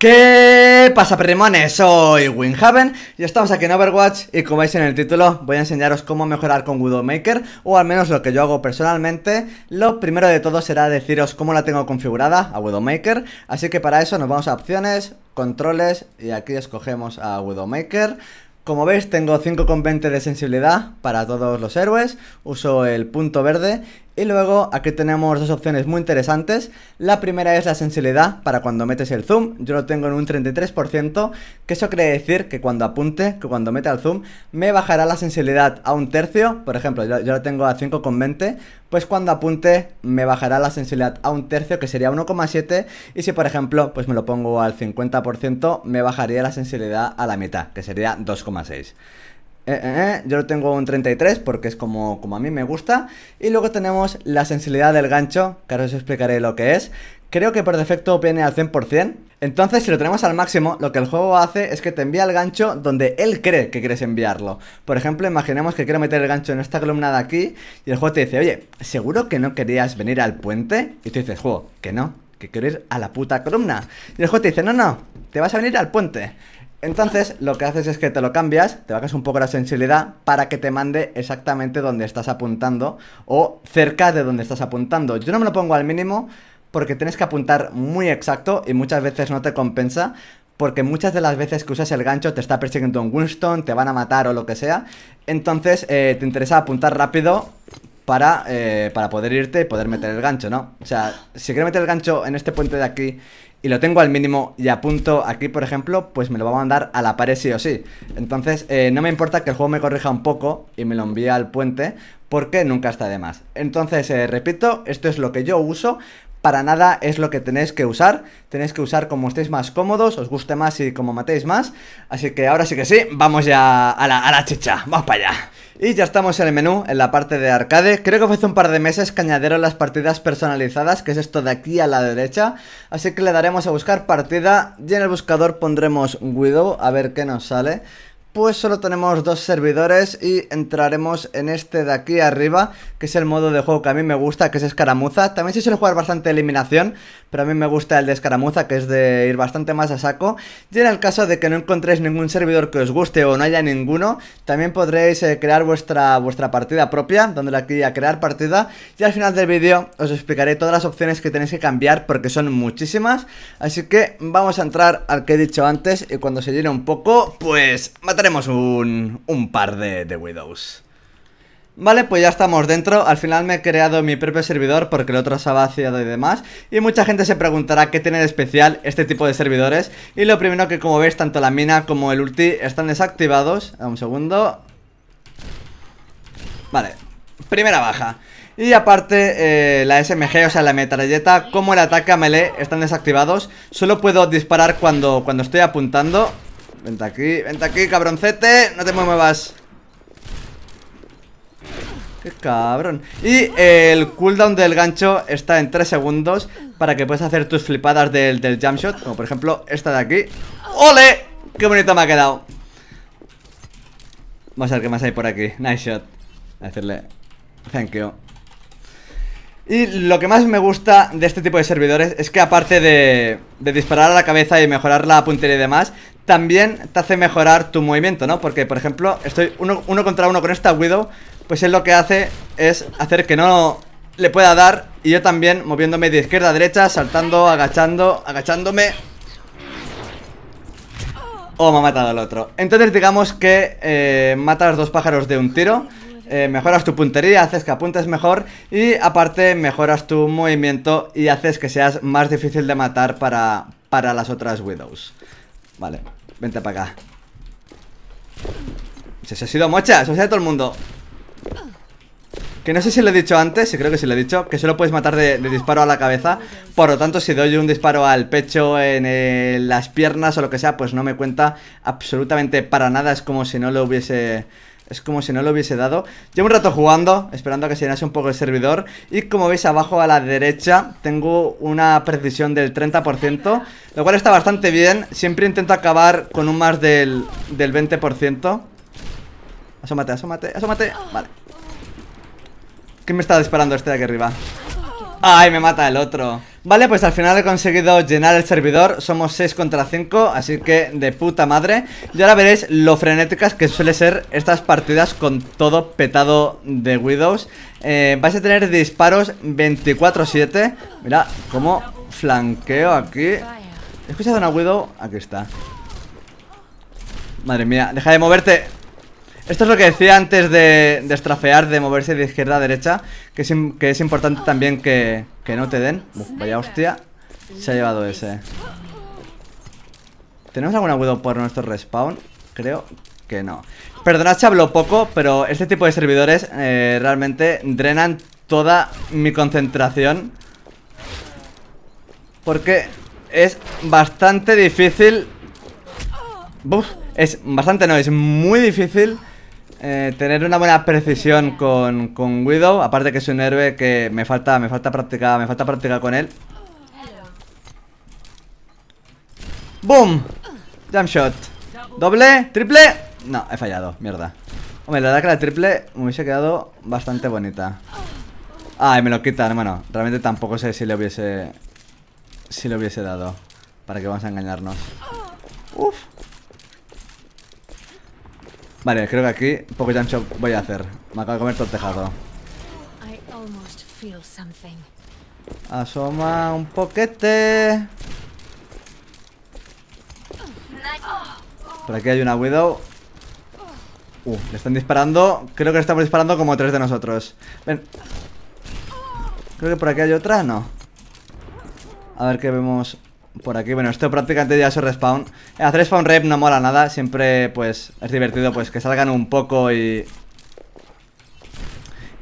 ¿Qué pasa, primones? Soy Winhaven y estamos aquí en Overwatch y como veis en el título voy a enseñaros cómo mejorar con Widowmaker o al menos lo que yo hago personalmente. Lo primero de todo será deciros cómo la tengo configurada a Widowmaker, así que para eso nos vamos a opciones, controles y aquí escogemos a Widowmaker. Como veis tengo 5,20 de sensibilidad para todos los héroes, uso el punto verde y luego aquí tenemos dos opciones muy interesantes. La primera es la sensibilidad para cuando metes el zoom. Yo lo tengo en un 33%, que eso quiere decir que cuando apunte, que cuando mete el zoom, me bajará la sensibilidad a un tercio. Por ejemplo, yo, yo lo tengo a 5,20, pues cuando apunte me bajará la sensibilidad a un tercio, que sería 1,7. Y si por ejemplo, pues me lo pongo al 50%, me bajaría la sensibilidad a la mitad, que sería 2,6. Eh, eh, eh, yo lo tengo un 33 porque es como, como a mí me gusta. Y luego tenemos la sensibilidad del gancho, que ahora os explicaré lo que es. Creo que por defecto viene al 100%. Entonces, si lo tenemos al máximo, lo que el juego hace es que te envía el gancho donde él cree que quieres enviarlo. Por ejemplo, imaginemos que quiero meter el gancho en esta columna de aquí y el juego te dice, oye, ¿seguro que no querías venir al puente? Y tú dices, juego, que no, que quiero ir a la puta columna. Y el juego te dice, no, no, te vas a venir al puente. Entonces, lo que haces es que te lo cambias, te bajas un poco la sensibilidad para que te mande exactamente donde estás apuntando o cerca de donde estás apuntando. Yo no me lo pongo al mínimo porque tienes que apuntar muy exacto y muchas veces no te compensa porque muchas de las veces que usas el gancho te está persiguiendo un Winston, te van a matar o lo que sea. Entonces, eh, te interesa apuntar rápido eh, para, poder irte y poder meter el gancho, ¿no? O sea, si quiero meter el gancho en este puente de aquí y lo tengo al mínimo y apunto aquí, por ejemplo, pues me lo va a mandar a la pared sí o sí. Entonces, eh, no me importa que el juego me corrija un poco y me lo envíe al puente, porque nunca está de más. Entonces, eh, repito, esto es lo que yo uso para nada es lo que tenéis que usar. Tenéis que usar como estéis más cómodos, os guste más y como matéis más. Así que ahora sí que sí, vamos ya a la, chicha, vamos para allá. Y ya estamos en el menú, en la parte de arcade. Creo que fue hace un par de meses que añadieron las partidas personalizadas, que es esto de aquí a la derecha. Así que le daremos a buscar partida y en el buscador pondremos Widow, a ver qué nos sale pues solo tenemos dos servidores y entraremos en este de aquí arriba, que es el modo de juego que a mí me gusta, que es escaramuza. También se suele jugar bastante eliminación, pero a mí me gusta el de escaramuza, que es de ir bastante más a saco. Y en el caso de que no encontréis ningún servidor que os guste o no haya ninguno, también podréis eh, crear vuestra, vuestra partida propia, donde la a crear partida. Y al final del vídeo os explicaré todas las opciones que tenéis que cambiar, porque son muchísimas. Así que vamos a entrar al que he dicho antes, y cuando se llene un poco, pues mataremos un, un par de, de Widows. Vale, pues ya estamos dentro, al final me he creado mi propio servidor porque el otro se ha vaciado y demás Y mucha gente se preguntará qué tiene de especial este tipo de servidores Y lo primero que como veis tanto la mina como el ulti están desactivados Un segundo Vale, primera baja y aparte eh, la SMG, o sea la metralleta, como el ataque a melee están desactivados Solo puedo disparar cuando, cuando estoy apuntando Vente aquí, vente aquí cabroncete, no te muevas cabrón. Y el cooldown del gancho está en 3 segundos para que puedas hacer tus flipadas del, del jump shot, como por ejemplo esta de aquí. ¡Ole! ¡Qué bonito me ha quedado! Vamos a ver qué más hay por aquí. Nice shot. A decirle, thank you. Y lo que más me gusta de este tipo de servidores es que aparte de, disparar a la cabeza y mejorar la puntería y demás, también te hace mejorar tu movimiento, ¿no? Porque, por ejemplo, estoy uno, uno contra uno con esta Widow, pues él lo que hace es hacer que no le pueda dar Y yo también moviéndome de izquierda a derecha Saltando, agachando, agachándome Oh, me ha matado al otro Entonces digamos que eh, mata a los dos pájaros de un tiro eh, mejoras tu puntería, haces que apuntes mejor y aparte mejoras tu movimiento y haces que seas más difícil de matar para, para las otras Widows. Vale, vente para acá. Se, pues ha sido mocha, se ha sido todo el mundo. Que no sé si lo he dicho antes, creo que sí lo he dicho Que solo puedes matar de, disparo a la cabeza Por lo tanto, si doy un disparo al pecho En las piernas o lo que sea Pues no me cuenta absolutamente para nada Es como si no lo hubiese... Es como si no lo hubiese dado Llevo un rato jugando, esperando a que se llenase un poco el servidor Y como veis abajo a la derecha Tengo una precisión del 30% Lo cual está bastante bien Siempre intento acabar con un más del, del 20% Asómate, asómate, asómate Vale ¿Quién me está disparando este de aquí arriba? ¡Ay, me mata el otro! Vale, pues al final he conseguido llenar el servidor Somos 6 contra 5, así que de puta madre Y ahora veréis lo frenéticas que suelen ser estas partidas con todo petado de Widows eh, Vais a tener disparos 24-7 Mira, cómo flanqueo aquí ¿He escuchado una Widow? Aquí está Madre mía, deja de moverte esto es lo que decía antes de, de estrafear, de moverse de izquierda a derecha, que es, importante también que, no te den. vaya hostia, se ha llevado ese. ¿Tenemos alguna widow por nuestro respawn? Creo que no. Perdonad si hablo poco, pero este tipo de servidores eh, realmente drenan toda mi concentración. Porque es bastante difícil... es bastante, no, es muy difícil eh, tener una buena precisión con, con Widow. Aparte que es un héroe que me falta, me falta practicar, me falta practicar con él. ¡Boom! Jump shot. ¿Doble? ¿Triple? No, he fallado, mierda. Hombre, la verdad que la triple me hubiese quedado bastante bonita. Ay, ah, me lo quitan, bueno, realmente tampoco sé si le hubiese... Si le hubiese dado. Para que vamos a engañarnos. Uf. Vale, creo que aquí poco de voy a hacer. Me acabo de comer todo el tejado. Asoma un poquete. Por aquí hay una Widow. Uh, le están disparando. Creo que le estamos disparando como tres de nosotros. Ven. Creo que por aquí hay otra, no. A ver qué vemos por aquí. Bueno, esto prácticamente ya es respawn. Hacer spawn rep no mola nada. Siempre, pues, es divertido pues que salgan un poco y...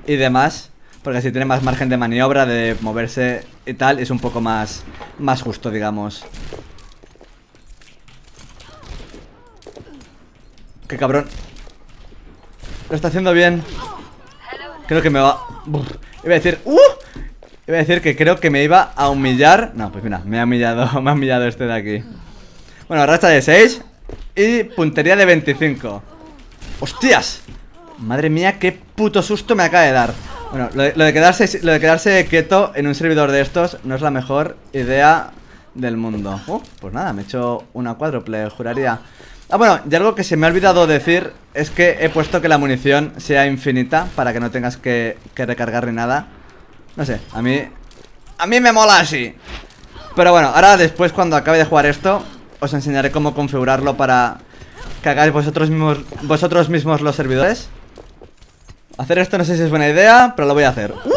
Y demás. Porque si tiene más margen de maniobra, de moverse y tal, es un poco más, más justo, digamos. Qué cabrón. Lo está haciendo bien. Creo que me va... Iba a decir... ¡Uh! Iba a decir que creo que me iba a humillar No, pues mira, me ha humillado, me ha humillado este de aquí Bueno, racha de 6 Y puntería de 25 ¡Hostias! Madre mía, qué puto susto me acaba de dar Bueno, lo de, quedarse, lo de quedarse quieto en un servidor de estos No es la mejor idea del mundo oh, Pues nada, me he hecho una cuádruple, juraría Ah, bueno, y algo que se me ha olvidado decir es que he puesto que la munición sea infinita para que no tengas que recargar ni nada no sé, a mí... A mí me mola así Pero bueno, ahora después cuando acabe de jugar esto Os enseñaré cómo configurarlo para Que hagáis vosotros mismos, vosotros mismos los servidores Hacer esto no sé si es buena idea Pero lo voy a hacer ¡Uh!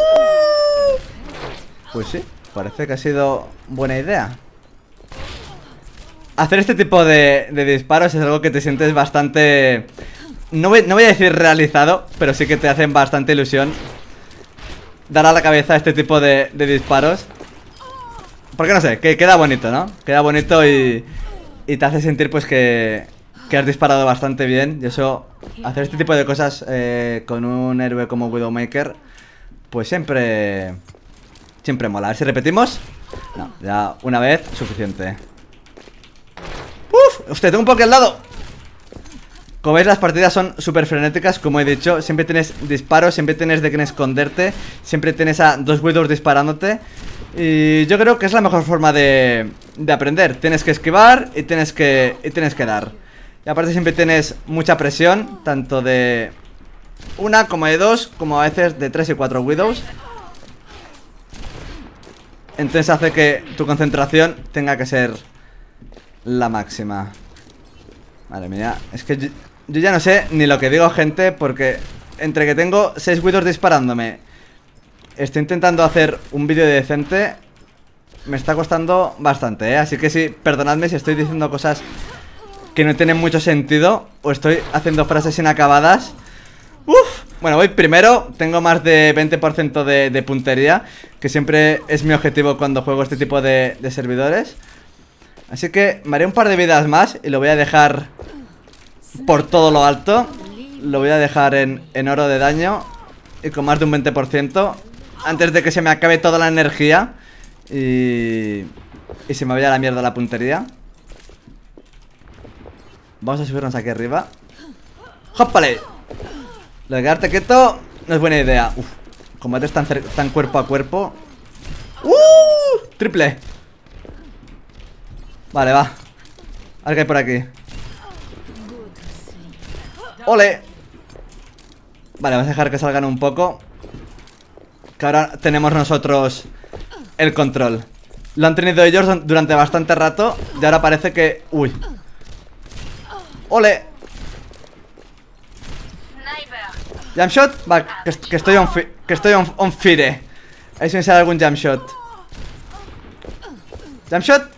Pues sí, parece que ha sido buena idea Hacer este tipo de, disparos es algo que te sientes bastante... No no voy a decir realizado, pero sí que te hacen bastante ilusión Dará a la cabeza este tipo de, disparos. Porque no sé, que queda bonito, ¿no? Queda bonito y, y te hace sentir pues que, que has disparado bastante bien. Y eso, hacer este tipo de cosas eh, con un héroe como Widowmaker, pues siempre... Siempre mola. A ver si repetimos. No, ya una vez, suficiente. ¡Uf! ¡Usted, tengo un poco al lado! Como veis las partidas son súper frenéticas Como he dicho, siempre tienes disparos Siempre tienes de quién esconderte Siempre tienes a dos widows disparándote Y yo creo que es la mejor forma de, aprender Tienes que esquivar y tienes que, y tienes que dar Y aparte siempre tienes mucha presión Tanto de una como de dos Como a veces de tres y cuatro widows Entonces hace que tu concentración tenga que ser la máxima Madre mía, es que yo ya no sé ni lo que digo, gente, porque entre que tengo 6 widows disparándome, estoy intentando hacer un vídeo decente, me está costando bastante, ¿eh? Así que sí, perdonadme si estoy diciendo cosas que no tienen mucho sentido o estoy haciendo frases inacabadas. Uf. Bueno, voy primero, tengo más de 20% de, puntería, que siempre es mi objetivo cuando juego este tipo de, de servidores. Así que me haré un par de vidas más y lo voy a dejar por todo lo alto. Lo voy a dejar en, oro de daño y con más de un 20% antes de que se me acabe toda la energía y, y se me vaya la mierda la puntería. Vamos a subirnos aquí arriba. de quedarte quieto no es buena idea. Uf, combates tan, cuerpo a cuerpo. ¡Uh! Triple. Vale, va. Algo por aquí. ¡Ole! Vale, vamos a dejar que salgan un poco Que ahora tenemos nosotros El control Lo han tenido ellos durante bastante rato Y ahora parece que... ¡Uy! ¡Ole! Jamshot, va, que, estoy on, que estoy on, fire Ahí si me algún jamshot? shot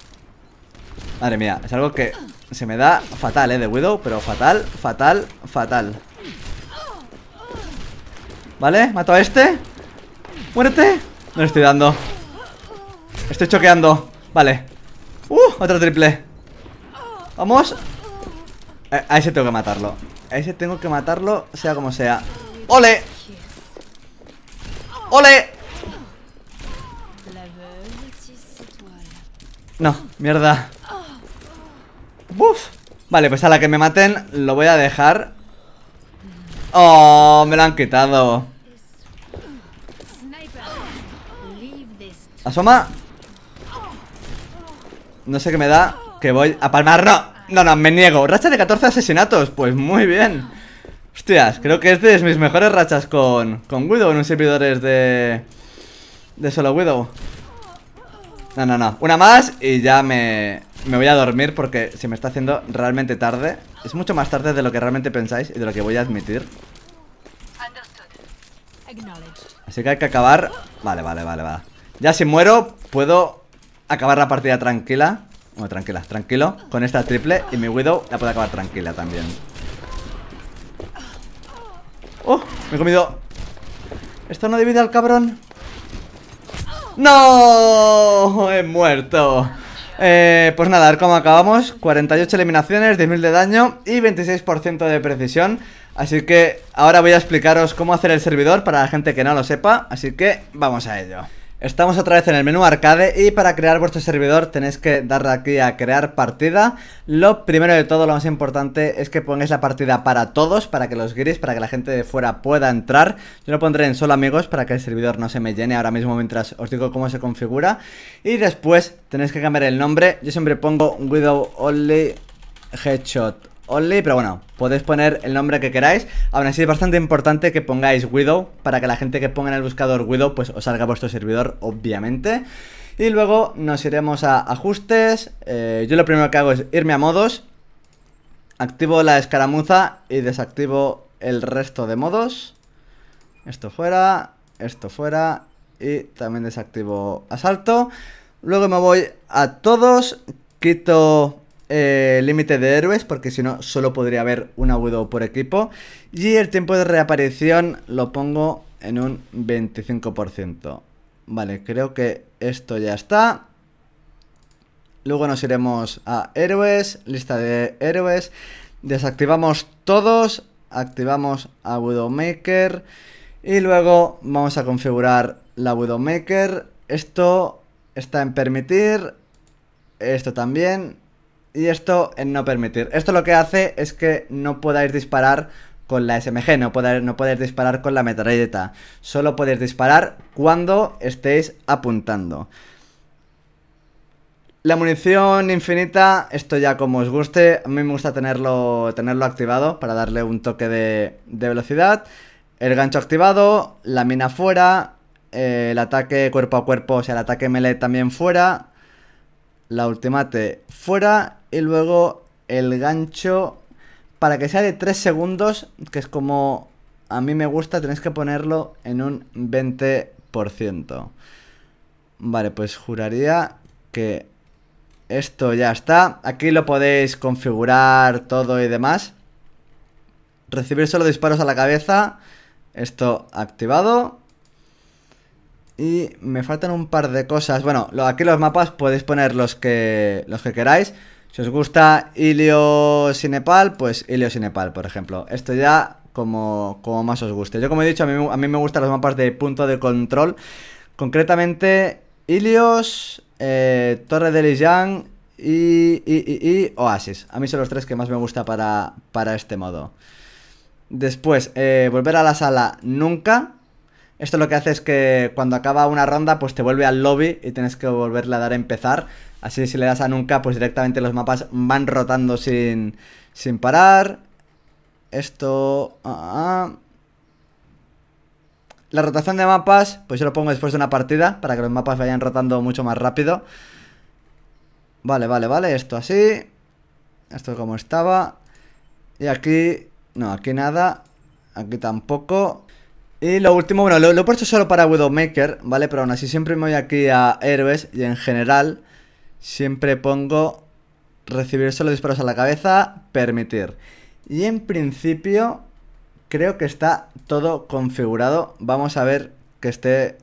Madre mía, es algo que se me da fatal, eh, de Widow Pero fatal, fatal, fatal Vale, mato a este muerte No le estoy dando Estoy choqueando Vale Uh, otra triple Vamos A ese tengo que matarlo A ese tengo que matarlo Sea como sea ¡Ole! ¡Ole! No, mierda Vale, pues a la que me maten lo voy a dejar ¡Oh! Me lo han quitado Asoma No sé qué me da Que voy a palmar ¡No! No, no, me niego Racha de 14 asesinatos Pues muy bien Hostias, creo que este es mis mejores rachas con, con Widow en un servidores de... De solo Widow No, no, no Una más y ya me me voy a dormir porque se me está haciendo realmente tarde. Es mucho más tarde de lo que realmente pensáis y de lo que voy a admitir. Así que hay que acabar... Vale, vale, vale, vale. Ya si muero, puedo acabar la partida tranquila. Bueno, tranquila, tranquilo. Con esta triple y mi Widow la puedo acabar tranquila también. ¡Oh! Me he comido... Esto no divide al cabrón. ¡No! He muerto. Eh, pues nada, a ver cómo acabamos. 48 eliminaciones, 10.000 de daño y 26% de precisión. Así que ahora voy a explicaros cómo hacer el servidor para la gente que no lo sepa. Así que vamos a ello. Estamos otra vez en el menú arcade y para crear vuestro servidor tenéis que darle aquí a crear partida. Lo primero de todo, lo más importante es que pongáis la partida para todos, para que los gris, para que la gente de fuera pueda entrar. Yo lo pondré en solo amigos para que el servidor no se me llene ahora mismo mientras os digo cómo se configura. Y después tenéis que cambiar el nombre. Yo siempre pongo Widow Only Headshot Only, pero bueno, podéis poner el nombre que queráis. Aún así es bastante importante que pongáis Widow para que la gente que ponga en el buscador Widow pues os salga vuestro servidor, obviamente. Y luego nos iremos a ajustes. Eh, yo lo primero que hago es irme a modos. Activo la escaramuza y desactivo el resto de modos. Esto fuera, esto fuera y también desactivo asalto. Luego me voy a todos, quito eh, límite de héroes, porque si no, solo podría haber un Widow por equipo. Y el tiempo de reaparición lo pongo en un 25%. Vale, creo que esto ya está. Luego nos iremos a héroes, lista de héroes. Desactivamos todos, activamos a maker Y luego vamos a configurar la maker Esto está en permitir. Esto también y esto en no permitir. Esto lo que hace es que no podáis disparar con la SMG, no podáis, no podéis disparar con la metralleta. Solo podéis disparar cuando estéis apuntando. La munición infinita, esto ya como os guste, a mí me gusta tenerlo, tenerlo activado para darle un toque de, velocidad. El gancho activado, la mina fuera, el ataque cuerpo a cuerpo, o sea, el ataque melee también fuera, la ultimate fuera y luego el gancho para que sea de 3 segundos, que es como a mí me gusta, tenéis que ponerlo en un 20%. Vale, pues juraría que esto ya está. Aquí lo podéis configurar todo y demás. Recibir solo disparos a la cabeza. Esto activado. Y me faltan un par de cosas. Bueno, aquí los mapas podéis poner los que, los que queráis. Si os gusta Ilios y Nepal, pues Ilios y Nepal, por ejemplo. Esto ya como, como más os guste. Yo como he dicho, a mí, a mí me gustan los mapas de punto de control. Concretamente, Ilios, eh, Torre de Lijiang y, Oasis. A mí son los tres que más me gusta para, para este modo. Después, eh, volver a la sala nunca. Esto lo que hace es que cuando acaba una ronda, pues te vuelve al lobby y tienes que volverle a dar a empezar. Así si le das a nunca, pues directamente los mapas van rotando sin, sin parar. Esto... Ah, ah. La rotación de mapas, pues yo lo pongo después de una partida, para que los mapas vayan rotando mucho más rápido. Vale, vale, vale, esto así. Esto como estaba. Y aquí... No, aquí nada. Aquí tampoco. Y lo último, bueno, lo, lo, he puesto solo para Widowmaker, ¿vale? Pero aún así siempre me voy aquí a héroes y en general... Siempre pongo recibir solo disparos a la cabeza, permitir. Y en principio creo que está todo configurado. Vamos a ver que esté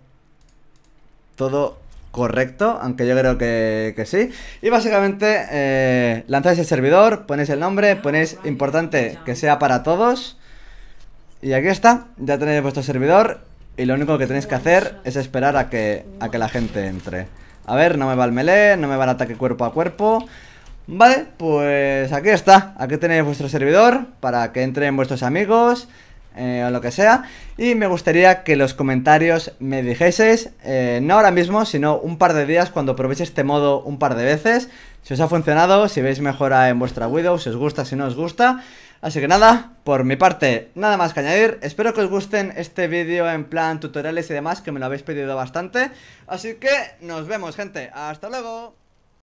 todo correcto, aunque yo creo que, que sí. Y básicamente eh, lanzáis el servidor, ponéis el nombre, ah, ponéis importante que sea para todos. Y aquí está, ya tenéis vuestro servidor y lo único que tenéis que hacer es esperar a que, a que la gente entre. A ver, no me va el melee, no me va el ataque cuerpo a cuerpo Vale, pues aquí está Aquí tenéis vuestro servidor Para que entren vuestros amigos eh, o lo que sea Y me gustaría que los comentarios me dijeseis eh, No ahora mismo, sino un par de días Cuando probéis este modo un par de veces Si os ha funcionado, si veis mejora en vuestra Widow Si os gusta, si no os gusta Así que nada, por mi parte, nada más que añadir. Espero que os gusten este vídeo en plan tutoriales y demás, que me lo habéis pedido bastante. Así que nos vemos, gente. ¡Hasta luego!